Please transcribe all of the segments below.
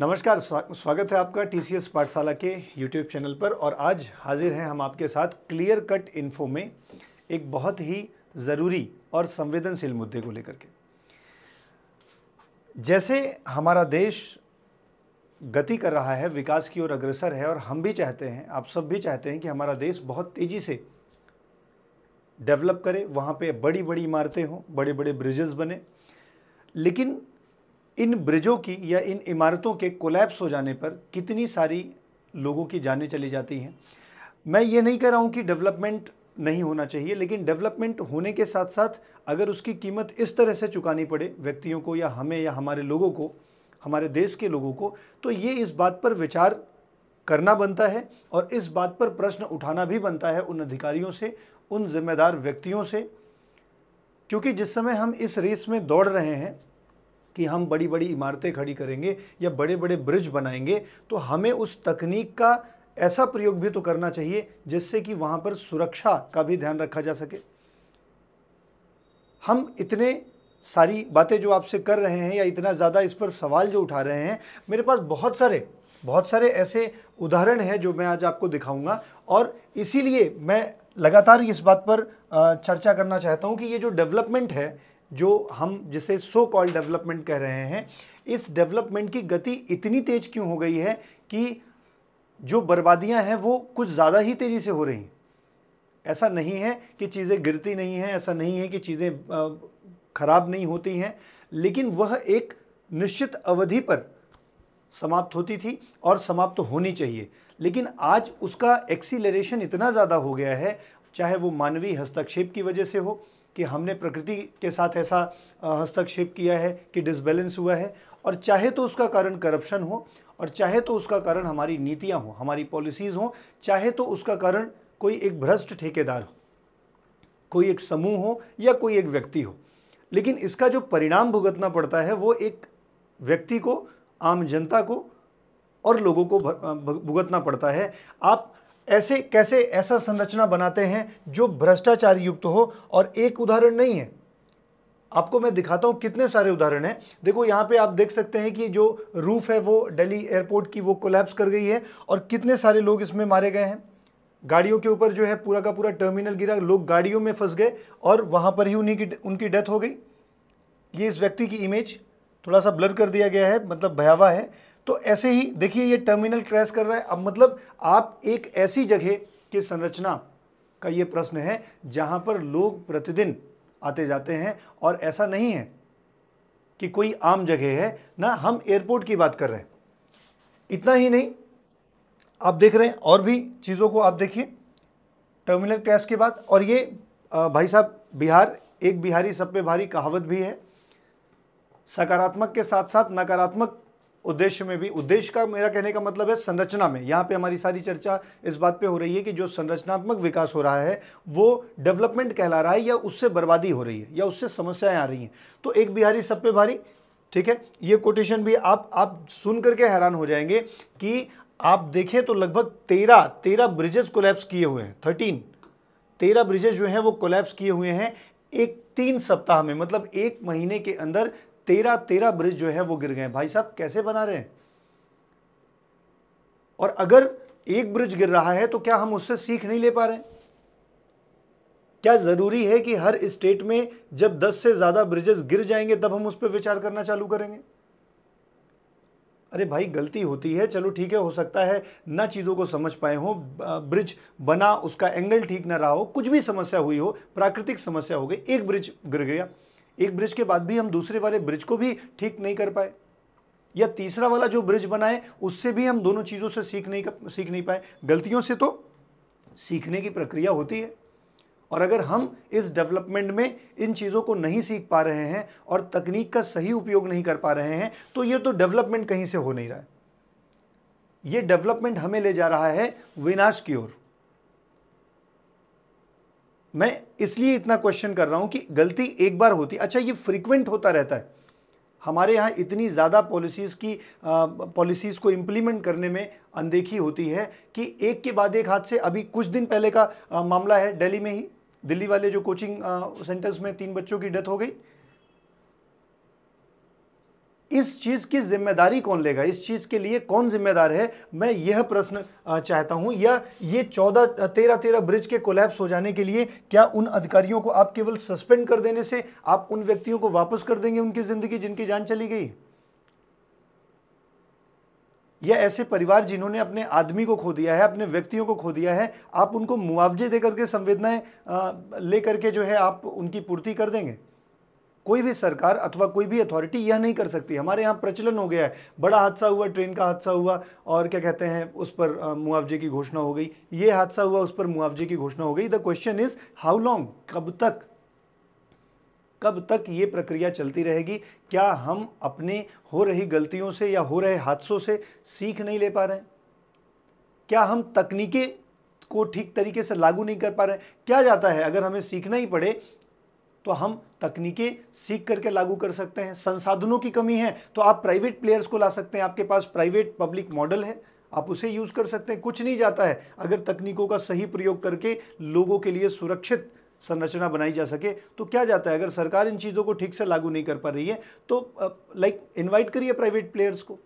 नमस्कार स्वागत है आपका टीसीएस पाठशाला के यूट्यूब चैनल पर और आज हाजिर हैं हम आपके साथ क्लियर कट इन्फो में एक बहुत ही ज़रूरी और संवेदनशील मुद्दे को लेकर के जैसे हमारा देश गति कर रहा है विकास की ओर अग्रसर है और हम भी चाहते हैं आप सब भी चाहते हैं कि हमारा देश बहुत तेज़ी से डेवलप करे वहाँ पे बड़ी बड़ी इमारतें हों बड़े बड़े ब्रिजेस बने लेकिन इन ब्रिजों की या इन इमारतों के कोलैप्स हो जाने पर कितनी सारी लोगों की जानें चली जाती हैं मैं ये नहीं कह रहा हूँ कि डेवलपमेंट नहीं होना चाहिए लेकिन डेवलपमेंट होने के साथ साथ अगर उसकी कीमत इस तरह से चुकानी पड़े व्यक्तियों को या हमें या हमारे लोगों को हमारे देश के लोगों को तो ये इस बात पर विचार करना बनता है और इस बात पर प्रश्न उठाना भी बनता है उन अधिकारियों से उन जिम्मेदार व्यक्तियों से क्योंकि जिस समय हम इस रेस में दौड़ रहे हैं कि हम बड़ी बड़ी इमारतें खड़ी करेंगे या बड़े बड़े ब्रिज बनाएंगे तो हमें उस तकनीक का ऐसा प्रयोग भी तो करना चाहिए जिससे कि वहाँ पर सुरक्षा का भी ध्यान रखा जा सके हम इतने सारी बातें जो आपसे कर रहे हैं या इतना ज़्यादा इस पर सवाल जो उठा रहे हैं मेरे पास बहुत सारे बहुत सारे ऐसे उदाहरण हैं जो मैं आज आपको दिखाऊंगा और इसीलिए मैं लगातार इस बात पर चर्चा करना चाहता हूं कि ये जो डेवलपमेंट है जो हम जिसे सो कॉल डेवलपमेंट कह रहे हैं इस डेवलपमेंट की गति इतनी तेज़ क्यों हो गई है कि जो बर्बादियां हैं वो कुछ ज़्यादा ही तेज़ी से हो रही हैं ऐसा नहीं है कि चीज़ें गिरती नहीं हैं ऐसा नहीं है कि चीज़ें ख़राब नहीं होती हैं लेकिन वह एक निश्चित अवधि पर समाप्त होती थी और समाप्त तो होनी चाहिए लेकिन आज उसका एक्सीलरेशन इतना ज़्यादा हो गया है चाहे वो मानवीय हस्तक्षेप की वजह से हो कि हमने प्रकृति के साथ ऐसा हस्तक्षेप किया है कि डिसबैलेंस हुआ है और चाहे तो उसका कारण करप्शन हो और चाहे तो उसका कारण हमारी नीतियाँ हों हमारी पॉलिसीज़ हों चाहे तो उसका कारण कोई एक भ्रष्ट ठेकेदार हो कोई एक समूह हो या कोई एक व्यक्ति हो लेकिन इसका जो परिणाम भुगतना पड़ता है वो एक व्यक्ति को आम जनता को और लोगों को भुगतना पड़ता है आप ऐसे कैसे ऐसा संरचना बनाते हैं जो भ्रष्टाचार युक्त हो और एक उदाहरण नहीं है आपको मैं दिखाता हूँ कितने सारे उदाहरण हैं देखो यहाँ पे आप देख सकते हैं कि जो रूफ़ है वो दिल्ली एयरपोर्ट की वो कोलैप्स कर गई है और कितने सारे लोग इसमें मारे गए हैं गाड़ियों के ऊपर जो है पूरा का पूरा टर्मिनल गिरा लोग गाड़ियों में फंस गए और वहां पर ही उन्हीं की उनकी डेथ हो गई ये इस व्यक्ति की इमेज थोड़ा सा ब्लर कर दिया गया है मतलब भयावह है तो ऐसे ही देखिए ये टर्मिनल क्रैश कर रहा है अब मतलब आप एक ऐसी जगह की संरचना का ये प्रश्न है जहाँ पर लोग प्रतिदिन आते जाते हैं और ऐसा नहीं है कि कोई आम जगह है ना हम एयरपोर्ट की बात कर रहे हैं इतना ही नहीं आप देख रहे हैं और भी चीज़ों को आप देखिए टर्मिनल क्रैश के बाद और ये भाई साहब बिहार एक बिहारी सब पे भारी कहावत भी है सकारात्मक के साथ साथ नकारात्मक उद्देश्य में भी उद्देश्य का मेरा कहने का मतलब है संरचना में यहाँ पे हमारी सारी चर्चा इस बात पे हो रही है कि जो संरचनात्मक विकास हो रहा है वो डेवलपमेंट कहला रहा है या उससे बर्बादी हो रही है या उससे समस्याएं आ रही हैं तो एक बिहारी सब पे भारी ठीक है ये कोटेशन भी आप आप सुन करके हैरान हो जाएंगे कि आप देखें तो लगभग तेरह तेरह ब्रिजेस कोलेप्स किए हुए हैं थर्टीन तेरह ब्रिजेस जो हैं वो कोलेप्स किए हुए हैं एक तीन सप्ताह में मतलब एक महीने के अंदर तेरह तेरह ब्रिज जो है वो गिर गए भाई साहब कैसे बना रहे और अगर एक ब्रिज गिर रहा है तो क्या हम उससे सीख नहीं ले पा रहे क्या ज़रूरी है कि हर स्टेट में जब 10 से ज़्यादा ब्रिजेस गिर जाएंगे तब हम उस पर विचार करना चालू करेंगे अरे भाई गलती होती है चलो ठीक है हो सकता है ना चीज़ों को समझ पाए हो ब्रिज बना उसका एंगल ठीक ना रहा हो कुछ भी समस्या हुई हो प्राकृतिक समस्या हो गई एक ब्रिज गिर गया एक ब्रिज के बाद भी हम दूसरे वाले ब्रिज को भी ठीक नहीं कर पाए या तीसरा वाला जो ब्रिज बनाए उससे भी हम दोनों चीज़ों से सीख नहीं कर, सीख नहीं पाए गलतियों से तो सीखने की प्रक्रिया होती है और अगर हम इस डेवलपमेंट में इन चीज़ों को नहीं सीख पा रहे हैं और तकनीक का सही उपयोग नहीं कर पा रहे हैं तो ये तो डेवलपमेंट कहीं से हो नहीं रहा है ये डेवलपमेंट हमें ले जा रहा है विनाश की ओर मैं इसलिए इतना क्वेश्चन कर रहा हूँ कि गलती एक बार होती अच्छा ये फ्रीक्वेंट होता रहता है हमारे यहाँ इतनी ज़्यादा पॉलिसीज़ की पॉलिसीज़ को इम्प्लीमेंट करने में अनदेखी होती है कि एक के बाद एक हाथ से अभी कुछ दिन पहले का आ, मामला है दिल्ली में ही दिल्ली वाले जो कोचिंग सेंटर्स में तीन बच्चों की डेथ हो गई इस चीज़ की जिम्मेदारी कौन लेगा इस चीज़ के लिए कौन जिम्मेदार है मैं यह प्रश्न चाहता हूं या ये चौदह तेरह तेरह ब्रिज के कोलैप्स हो जाने के लिए क्या उन अधिकारियों को आप केवल सस्पेंड कर देने से आप उन व्यक्तियों को वापस कर देंगे उनकी ज़िंदगी जिनकी जान चली गई या ऐसे परिवार जिन्होंने अपने आदमी को खो दिया है अपने व्यक्तियों को खो दिया है आप उनको मुआवजे देकर के संवेदनाएं लेकर के जो है आप उनकी पूर्ति कर देंगे कोई भी सरकार अथवा कोई भी अथॉरिटी यह नहीं कर सकती हमारे यहाँ प्रचलन हो गया है बड़ा हादसा हुआ ट्रेन का हादसा हुआ और क्या कहते हैं उस पर मुआवजे की घोषणा हो गई ये हादसा हुआ उस पर मुआवजे की घोषणा हो गई the question is how long कब तक कब तक ये प्रक्रिया चलती रहेगी क्या हम अपने हो रही गलतियों से या हो रहे हादसों से सीख नहीं ले पा रहे हैं क्या हम तकनीकें को ठीक तरीके से लागू नहीं कर पा रहे हैं क्या जाता है अगर हमें सीखना ही पड़े तो हम तकनीकें सीख करके लागू कर सकते हैं संसाधनों की कमी है तो आप प्राइवेट प्लेयर्स को ला सकते हैं आपके पास प्राइवेट पब्लिक मॉडल है आप उसे यूज़ कर सकते हैं कुछ नहीं जाता है अगर तकनीकों का सही प्रयोग करके लोगों के लिए सुरक्षित संरचना बनाई जा सके तो क्या जाता है अगर सरकार इन चीज़ों को ठीक से लागू नहीं कर पा रही है तो लाइक इन्वाइट करिए प्राइवेट प्लेयर्स को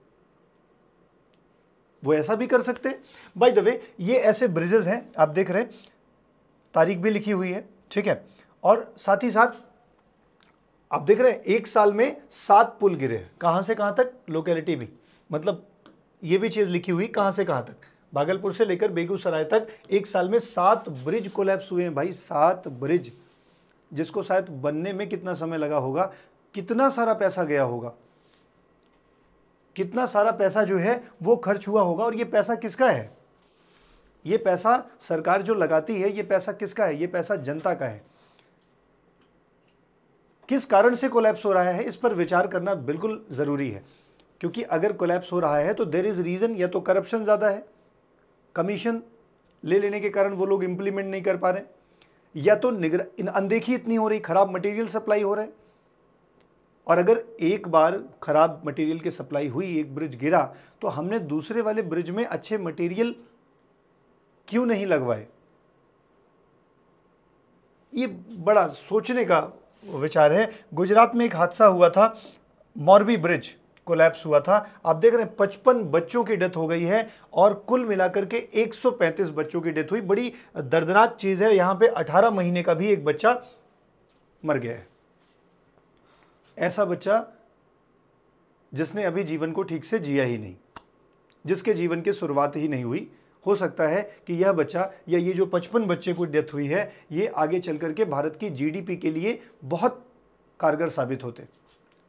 वो ऐसा भी कर सकते हैं बाय द वे ये ऐसे ब्रिजेज हैं आप देख रहे हैं तारीख भी लिखी हुई है ठीक है और साथ ही साथ आप देख रहे हैं एक साल में सात पुल गिरे हैं कहाँ से कहाँ तक लोकेलिटी भी मतलब ये भी चीज़ लिखी हुई कहाँ से कहाँ तक भागलपुर से लेकर बेगूसराय तक एक साल में सात ब्रिज कोलैप्स हुए हैं भाई सात ब्रिज जिसको शायद बनने में कितना समय लगा होगा कितना सारा पैसा गया होगा कितना सारा पैसा जो है वो खर्च हुआ होगा और ये पैसा किसका है ये पैसा सरकार जो लगाती है ये पैसा किसका है ये पैसा जनता का है किस कारण से कोलैप्स हो रहा है इस पर विचार करना बिल्कुल ज़रूरी है क्योंकि अगर कोलैप्स हो रहा है तो देर इज़ रीज़न या तो करप्शन ज़्यादा है कमीशन ले लेने के कारण वो लोग इम्प्लीमेंट नहीं कर पा रहे या तो निगर इन अनदेखी इतनी हो रही ख़राब मटेरियल सप्लाई हो रहा है और अगर एक बार ख़राब मटेरियल की सप्लाई हुई एक ब्रिज गिरा तो हमने दूसरे वाले ब्रिज में अच्छे मटेरियल क्यों नहीं लगवाए ये बड़ा सोचने का विचार है गुजरात में एक हादसा हुआ था मॉरबी ब्रिज कोलैप्स हुआ था आप देख रहे हैं पचपन बच्चों की डेथ हो गई है और कुल मिलाकर के 135 बच्चों की डेथ हुई बड़ी दर्दनाक चीज़ है यहां पे 18 महीने का भी एक बच्चा मर गया है ऐसा बच्चा जिसने अभी जीवन को ठीक से जिया ही नहीं जिसके जीवन की शुरुआत ही नहीं हुई हो सकता है कि यह बच्चा या ये जो पचपन बच्चे को डेथ हुई है ये आगे चल करके भारत की जीडीपी के लिए बहुत कारगर साबित होते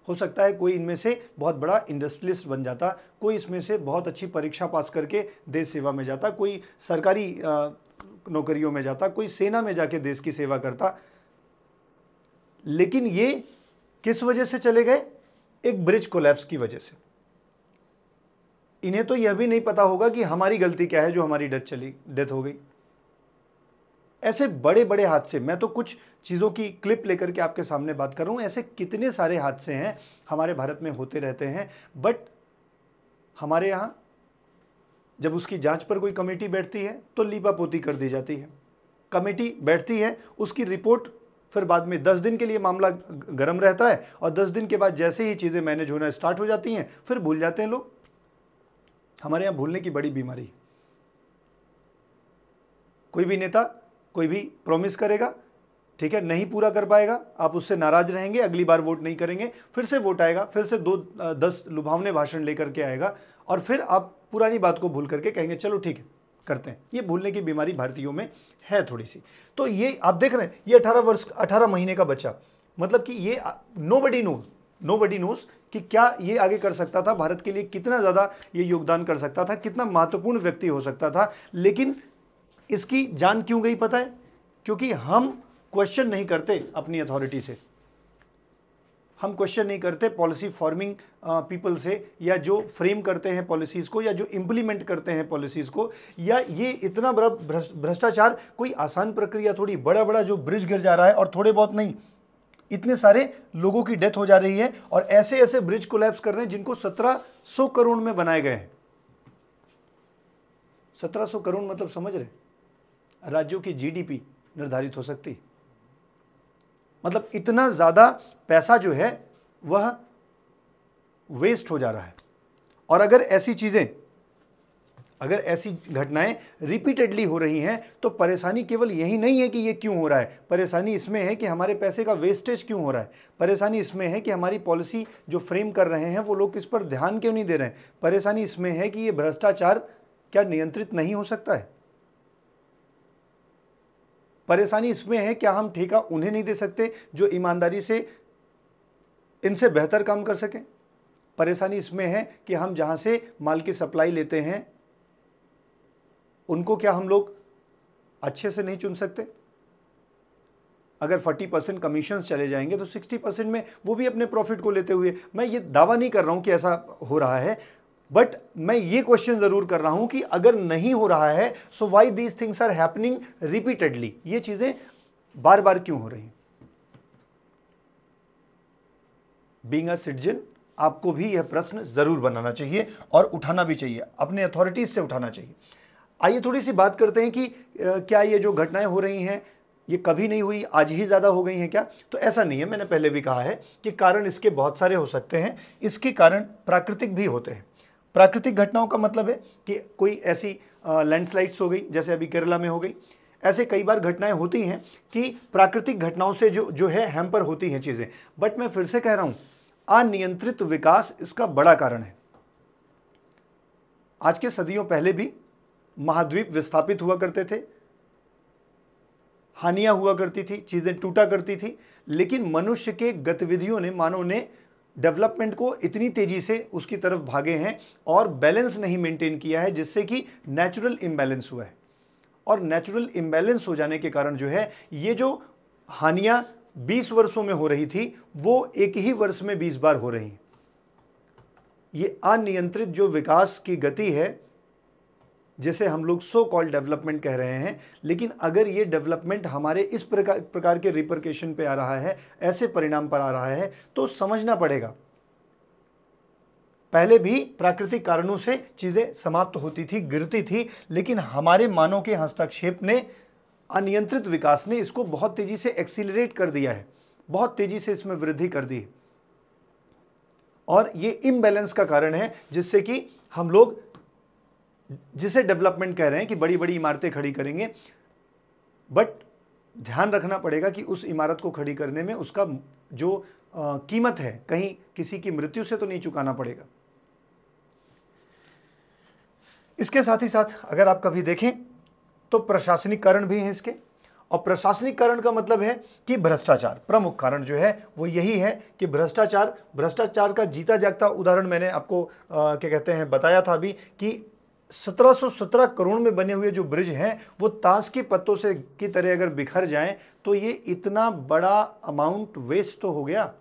हो सकता है कोई इनमें से बहुत बड़ा इंडस्ट्रियलिस्ट बन जाता कोई इसमें से बहुत अच्छी परीक्षा पास करके देश सेवा में जाता कोई सरकारी नौकरियों में जाता कोई सेना में जाके देश की सेवा करता लेकिन ये किस वजह से चले गए एक ब्रिज कोलैप्स की वजह से इन्हें तो यह भी नहीं पता होगा कि हमारी गलती क्या है जो हमारी डेथ चली डेथ हो गई ऐसे बड़े बड़े हादसे मैं तो कुछ चीज़ों की क्लिप लेकर के आपके सामने बात कर रहा हूँ ऐसे कितने सारे हादसे हैं हमारे भारत में होते रहते हैं बट हमारे यहाँ जब उसकी जांच पर कोई कमेटी बैठती है तो लीपापोती कर दी जाती है कमेटी बैठती है उसकी रिपोर्ट फिर बाद में दस दिन के लिए मामला गर्म रहता है और दस दिन के बाद जैसे ही चीज़ें मैनेज होना स्टार्ट हो जाती हैं फिर भूल जाते हैं लोग हमारे यहाँ भूलने की बड़ी बीमारी कोई भी नेता कोई भी प्रॉमिस करेगा ठीक है नहीं पूरा कर पाएगा आप उससे नाराज रहेंगे अगली बार वोट नहीं करेंगे फिर से वोट आएगा फिर से दो दस लुभावने भाषण लेकर के आएगा और फिर आप पुरानी बात को भूल करके कहेंगे चलो ठीक है करते हैं ये भूलने की बीमारी भारतीयों में है थोड़ी सी तो ये आप देख रहे हैं ये 18 वर्ष 18 महीने का बच्चा मतलब कि ये nobody knows nobody knows कि क्या ये आगे कर सकता था भारत के लिए कितना ज़्यादा ये योगदान कर सकता था कितना महत्वपूर्ण व्यक्ति हो सकता था लेकिन इसकी जान क्यों गई पता है क्योंकि हम क्वेश्चन नहीं करते अपनी अथॉरिटी से हम क्वेश्चन नहीं करते पॉलिसी फॉर्मिंग पीपल से या जो फ्रेम करते हैं पॉलिसीज़ को या जो इम्प्लीमेंट करते हैं पॉलिसीज़ को या ये इतना बड़ा भ्रष्टाचार कोई आसान प्रक्रिया थोड़ी बड़ा बड़ा जो ब्रिज गिर जा रहा है और थोड़े बहुत नहीं इतने सारे लोगों की डेथ हो जा रही है और ऐसे ऐसे ब्रिज कोलैप्स कर रहे हैं जिनको 1700 करोड़ में बनाए गए हैं 1700 करोड़ मतलब समझ रहे राज्यों की जीडीपी निर्धारित हो सकती मतलब इतना ज़्यादा पैसा जो है वह वेस्ट हो जा रहा है और अगर ऐसी चीज़ें अगर ऐसी घटनाएं रिपीटेडली हो रही हैं तो परेशानी केवल यही नहीं है कि ये क्यों हो रहा है परेशानी इसमें है कि हमारे पैसे का वेस्टेज क्यों हो रहा है परेशानी इसमें है कि हमारी पॉलिसी जो फ्रेम कर रहे हैं वो लोग किस पर ध्यान क्यों नहीं दे रहे हैं परेशानी इसमें है कि ये भ्रष्टाचार क्या नियंत्रित नहीं हो सकता है परेशानी इसमें है क्या हम ठेका उन्हें नहीं दे सकते जो ईमानदारी से इनसे बेहतर काम कर सकें परेशानी इसमें है कि हम जहाँ से माल की सप्लाई लेते हैं उनको क्या हम लोग अच्छे से नहीं चुन सकते अगर 40 परसेंट कमीशन चले जाएंगे तो 60 परसेंट में वो भी अपने प्रॉफिट को लेते हुए मैं ये दावा नहीं कर रहा हूं कि ऐसा हो रहा है बट मैं ये क्वेश्चन ज़रूर कर रहा हूं कि अगर नहीं हो रहा है so why these things are happening repeatedly ये चीज़ें बार बार क्यों हो रही बींग अ सिटीजन आपको भी यह प्रश्न ज़रूर बनाना चाहिए और उठाना भी चाहिए अपने अथॉरिटीज़ से उठाना चाहिए आइए थोड़ी सी बात करते हैं कि क्या ये जो घटनाएं हो रही हैं ये कभी नहीं हुई आज ही ज़्यादा हो गई हैं क्या तो ऐसा नहीं है मैंने पहले भी कहा है कि कारण इसके बहुत सारे हो सकते हैं इसके कारण प्राकृतिक भी होते हैं प्राकृतिक घटनाओं का मतलब है कि कोई ऐसी लैंडस्लाइड्स हो गई जैसे अभी केरला में हो गई ऐसे कई बार घटनाएं होती हैं कि प्राकृतिक घटनाओं से जो जो है हैम्पर होती हैं चीज़ें बट मैं फिर से कह रहा हूँ अनियंत्रित विकास इसका बड़ा कारण है आज के सदियों पहले भी महाद्वीप विस्थापित हुआ करते थे हानियां हुआ करती थी चीज़ें टूटा करती थी लेकिन मनुष्य के गतिविधियों ने मानव ने डेवलपमेंट को इतनी तेज़ी से उसकी तरफ भागे हैं और बैलेंस नहीं मेंटेन किया है जिससे कि नेचुरल इम्बैलेंस हुआ है और नेचुरल इम्बैलेंस हो जाने के कारण जो है ये जो हानियां 20 वर्षों में हो रही थी वो एक ही वर्ष में 20 बार हो रही ये अनियंत्रित जो विकास की गति है जिसे हम लोग सो कॉल्ड डेवलपमेंट कह रहे हैं लेकिन अगर ये डेवलपमेंट हमारे इस प्रकार प्रकार के रिपोर्केशन पे आ रहा है ऐसे परिणाम पर आ रहा है तो समझना पड़ेगा पहले भी प्राकृतिक कारणों से चीज़ें समाप्त होती थी गिरती थी लेकिन हमारे मानव के हस्तक्षेप ने अनियंत्रित विकास ने इसको बहुत तेज़ी से एक्सीलरेट कर दिया है बहुत तेज़ी से इसमें वृद्धि कर दी और ये इम्बैलेंस का कारण है जिससे कि हम लोग जिसे डेवलपमेंट कह रहे हैं कि बड़ी बड़ी इमारतें खड़ी करेंगे बट ध्यान रखना पड़ेगा कि उस इमारत को खड़ी करने में उसका जो आ, कीमत है कहीं किसी की मृत्यु से तो नहीं चुकाना पड़ेगा इसके साथ ही साथ अगर आप कभी देखें तो प्रशासनिकरण भी हैं इसके और प्रशासनिकरण का मतलब है कि भ्रष्टाचार प्रमुख कारण जो है वो यही है कि भ्रष्टाचार भ्रष्टाचार का जीता जागता उदाहरण मैंने आपको क्या कहते हैं बताया था अभी कि 1717 करोड़ में बने हुए जो ब्रिज हैं वो ताश के पत्तों से की तरह अगर बिखर जाएं तो ये इतना बड़ा अमाउंट वेस्ट तो हो गया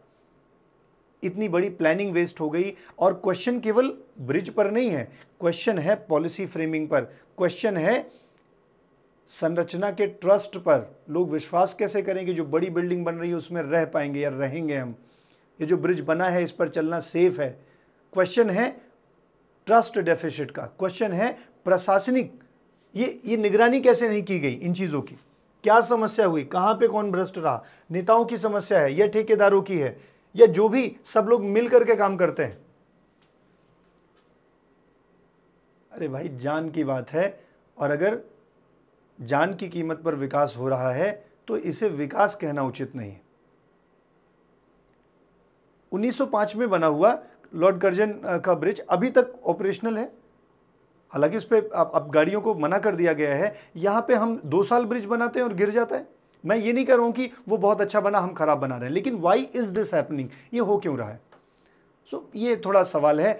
इतनी बड़ी प्लानिंग वेस्ट हो गई और क्वेश्चन केवल ब्रिज पर नहीं है क्वेश्चन है पॉलिसी फ्रेमिंग पर क्वेश्चन है संरचना के ट्रस्ट पर लोग विश्वास कैसे करेंगे जो बड़ी बिल्डिंग बन रही है उसमें रह पाएंगे या रहेंगे हम ये जो ब्रिज बना है इस पर चलना सेफ है क्वेश्चन है ट्रस्ट डेफिसिट का क्वेश्चन है प्रशासनिक ये ये निगरानी कैसे नहीं की गई इन चीज़ों की क्या समस्या हुई कहाँ पे कौन भ्रष्ट रहा नेताओं की समस्या है या ठेकेदारों की है या जो भी सब लोग मिल करके काम करते हैं अरे भाई जान की बात है और अगर जान की कीमत पर विकास हो रहा है तो इसे विकास कहना उचित नहीं है 1905 में बना हुआ लॉर्ड गर्जन का ब्रिज अभी तक ऑपरेशनल है हालांकि उस पर अब गाड़ियों को मना कर दिया गया है यहाँ पे हम दो साल ब्रिज बनाते हैं और गिर जाता है मैं ये नहीं कह रहा हूँ कि वो बहुत अच्छा बना हम खराब बना रहे हैं लेकिन वाई इज़ दिस हैपनिंग ये हो क्यों रहा है सो so, ये थोड़ा सवाल है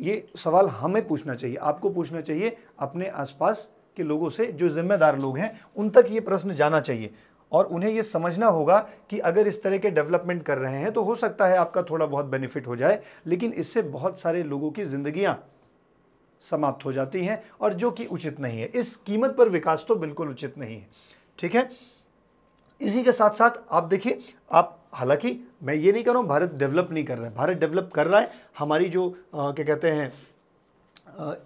ये सवाल हमें पूछना चाहिए आपको पूछना चाहिए अपने आसपास के लोगों से जो जिम्मेदार लोग हैं उन तक ये प्रश्न जाना चाहिए और उन्हें यह समझना होगा कि अगर इस तरह के डेवलपमेंट कर रहे हैं तो हो सकता है आपका थोड़ा बहुत बेनिफिट हो जाए लेकिन इससे बहुत सारे लोगों की जिंदगी समाप्त हो जाती हैं और जो कि उचित नहीं है इस कीमत पर विकास तो बिल्कुल उचित नहीं है ठीक है इसी के साथ साथ आप देखिए आप हालांकि मैं ये नहीं कर रहा हूँ भारत डेवलप नहीं कर रहा है भारत डेवलप कर रहा है हमारी जो क्या कहते हैं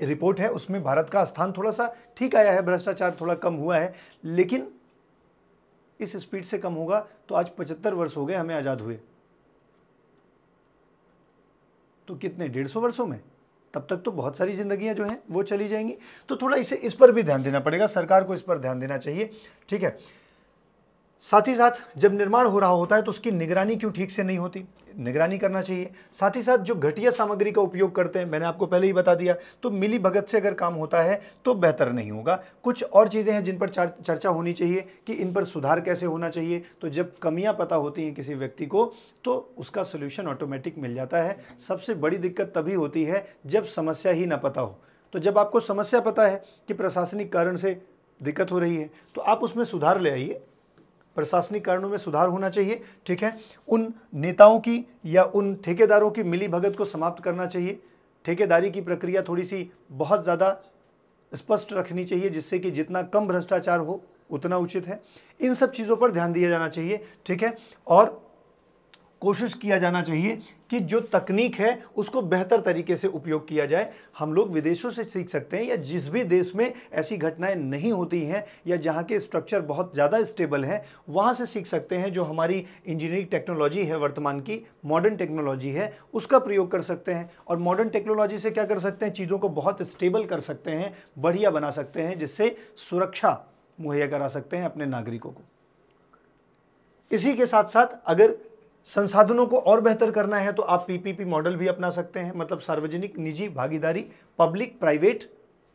रिपोर्ट है उसमें भारत का स्थान थोड़ा सा ठीक आया है भ्रष्टाचार थोड़ा कम हुआ है लेकिन इस स्पीड से कम होगा तो आज पचहत्तर वर्ष हो गए हमें आज़ाद हुए तो कितने डेढ़ सौ वर्षों में तब तक तो बहुत सारी जिंदगियां जो हैं वो चली जाएंगी तो थोड़ा इसे इस पर भी ध्यान देना पड़ेगा सरकार को इस पर ध्यान देना चाहिए ठीक है साथ ही साथ जब निर्माण हो रहा होता है तो उसकी निगरानी क्यों ठीक से नहीं होती निगरानी करना चाहिए साथ ही साथ जो घटिया सामग्री का उपयोग करते हैं मैंने आपको पहले ही बता दिया तो मिली भगत से अगर काम होता है तो बेहतर नहीं होगा कुछ और चीज़ें हैं जिन पर चर्चा होनी चाहिए कि इन पर सुधार कैसे होना चाहिए तो जब कमियां पता होती हैं किसी व्यक्ति को तो उसका सोल्यूशन ऑटोमेटिक मिल जाता है सबसे बड़ी दिक्कत तभी होती है जब समस्या ही ना पता हो तो जब आपको समस्या पता है कि प्रशासनिक कारण से दिक्कत हो रही है तो आप उसमें सुधार ले आइए प्रशासनिक कारणों में सुधार होना चाहिए ठीक है उन नेताओं की या उन ठेकेदारों की मिली भगत को समाप्त करना चाहिए ठेकेदारी की प्रक्रिया थोड़ी सी बहुत ज़्यादा स्पष्ट रखनी चाहिए जिससे कि जितना कम भ्रष्टाचार हो उतना उचित है इन सब चीज़ों पर ध्यान दिया जाना चाहिए ठीक है और कोशिश किया जाना चाहिए कि जो तकनीक है उसको बेहतर तरीके से उपयोग किया जाए हम लोग विदेशों से सीख सकते हैं या जिस भी देश में ऐसी घटनाएं नहीं होती हैं या जहां के स्ट्रक्चर बहुत ज़्यादा स्टेबल हैं वहां से सीख सकते हैं जो हमारी इंजीनियरिंग टेक्नोलॉजी है वर्तमान की मॉडर्न टेक्नोलॉजी है उसका प्रयोग कर सकते हैं और मॉडर्न टेक्नोलॉजी से क्या कर सकते हैं चीज़ों को बहुत स्टेबल कर सकते हैं बढ़िया बना सकते हैं जिससे सुरक्षा मुहैया करा सकते हैं अपने नागरिकों को इसी के साथ साथ अगर संसाधनों को और बेहतर करना है तो आप पीपीपी मॉडल भी अपना सकते हैं मतलब सार्वजनिक निजी भागीदारी पब्लिक प्राइवेट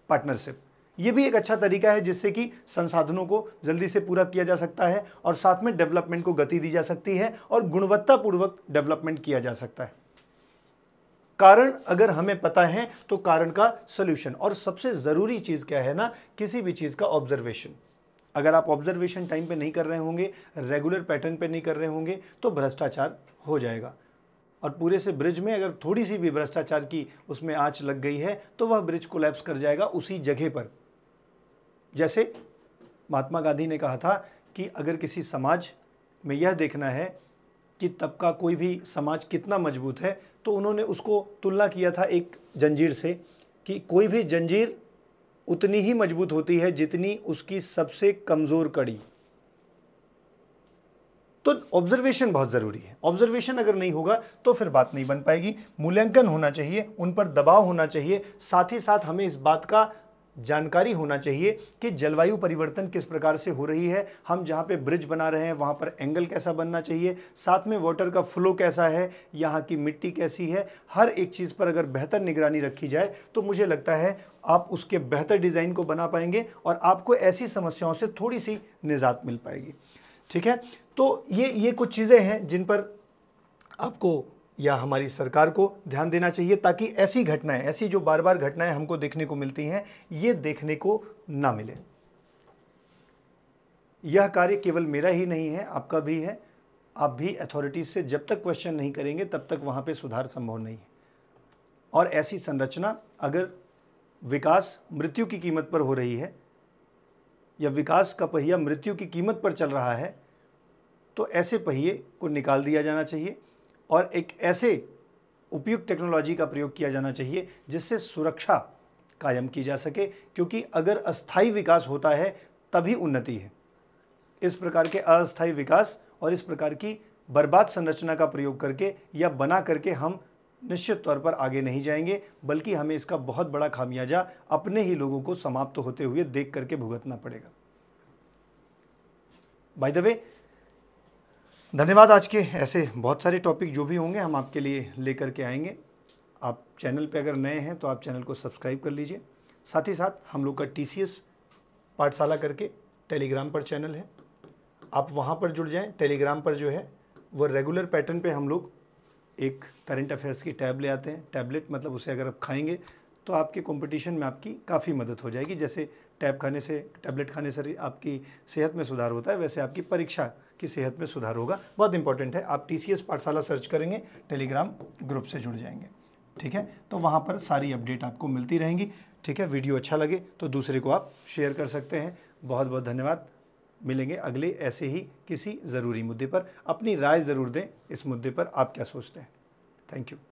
पार्टनरशिप ये भी एक अच्छा तरीका है जिससे कि संसाधनों को जल्दी से पूरा किया जा सकता है और साथ में डेवलपमेंट को गति दी जा सकती है और गुणवत्तापूर्वक डेवलपमेंट किया जा सकता है कारण अगर हमें पता है तो कारण का सोल्यूशन और सबसे ज़रूरी चीज़ क्या है ना किसी भी चीज़ का ऑब्जर्वेशन अगर आप ऑब्जर्वेशन टाइम पे नहीं कर रहे होंगे रेगुलर पैटर्न पे नहीं कर रहे होंगे तो भ्रष्टाचार हो जाएगा और पूरे से ब्रिज में अगर थोड़ी सी भी भ्रष्टाचार की उसमें आँच लग गई है तो वह ब्रिज को कर जाएगा उसी जगह पर जैसे महात्मा गांधी ने कहा था कि अगर किसी समाज में यह देखना है कि तबका कोई भी समाज कितना मजबूत है तो उन्होंने उसको तुलना किया था एक जंजीर से कि कोई भी जंजीर उतनी ही मजबूत होती है जितनी उसकी सबसे कमज़ोर कड़ी तो ऑब्जर्वेशन बहुत ज़रूरी है ऑब्जर्वेशन अगर नहीं होगा तो फिर बात नहीं बन पाएगी मूल्यांकन होना चाहिए उन पर दबाव होना चाहिए साथ ही साथ हमें इस बात का जानकारी होना चाहिए कि जलवायु परिवर्तन किस प्रकार से हो रही है हम जहाँ पे ब्रिज बना रहे हैं वहाँ पर एंगल कैसा बनना चाहिए साथ में वाटर का फ्लो कैसा है यहाँ की मिट्टी कैसी है हर एक चीज़ पर अगर बेहतर निगरानी रखी जाए तो मुझे लगता है आप उसके बेहतर डिज़ाइन को बना पाएंगे और आपको ऐसी समस्याओं से थोड़ी सी निजात मिल पाएगी ठीक है तो ये ये कुछ चीज़ें हैं जिन पर आपको या हमारी सरकार को ध्यान देना चाहिए ताकि ऐसी घटनाएं ऐसी जो बार बार घटनाएं हमको देखने को मिलती हैं ये देखने को ना मिले यह कार्य केवल मेरा ही नहीं है आपका भी है आप भी अथॉरिटीज़ से जब तक क्वेश्चन नहीं करेंगे तब तक वहाँ पे सुधार संभव नहीं है और ऐसी संरचना अगर विकास मृत्यु की कीमत पर हो रही है या विकास का पहिया मृत्यु की कीमत पर चल रहा है तो ऐसे पहिए को निकाल दिया जाना चाहिए और एक ऐसे उपयुक्त टेक्नोलॉजी का प्रयोग किया जाना चाहिए जिससे सुरक्षा कायम की जा सके क्योंकि अगर अस्थायी विकास होता है तभी उन्नति है इस प्रकार के अस्थायी विकास और इस प्रकार की बर्बाद संरचना का प्रयोग करके या बना करके हम निश्चित तौर पर आगे नहीं जाएंगे बल्कि हमें इसका बहुत बड़ा खामियाजा अपने ही लोगों को समाप्त होते हुए देख करके भुगतना पड़ेगा बाय द वे धन्यवाद आज के ऐसे बहुत सारे टॉपिक जो भी होंगे हम आपके लिए लेकर के आएंगे आप चैनल पे अगर नए हैं तो आप चैनल को सब्सक्राइब कर लीजिए साथ ही साथ हम लोग का टी पाठशाला करके टेलीग्राम पर चैनल है आप वहाँ पर जुड़ जाएं टेलीग्राम पर जो है वो रेगुलर पैटर्न पे हम लोग एक करंट अफेयर्स की टैब ले आते हैं टैबलेट मतलब उसे अगर आप खाएंगे तो आपके कंपटीशन में आपकी काफ़ी मदद हो जाएगी जैसे टैब खाने से टैबलेट खाने से आपकी सेहत में सुधार होता है वैसे आपकी परीक्षा की सेहत में सुधार होगा बहुत इंपॉर्टेंट है आप टी पाठशाला सर्च करेंगे टेलीग्राम ग्रुप से जुड़ जाएंगे ठीक है तो वहाँ पर सारी अपडेट आपको मिलती रहेंगी ठीक है वीडियो अच्छा लगे तो दूसरे को आप शेयर कर सकते हैं बहुत बहुत धन्यवाद मिलेंगे अगले ऐसे ही किसी ज़रूरी मुद्दे पर अपनी राय ज़रूर दें इस मुद्दे पर आप क्या सोचते हैं थैंक यू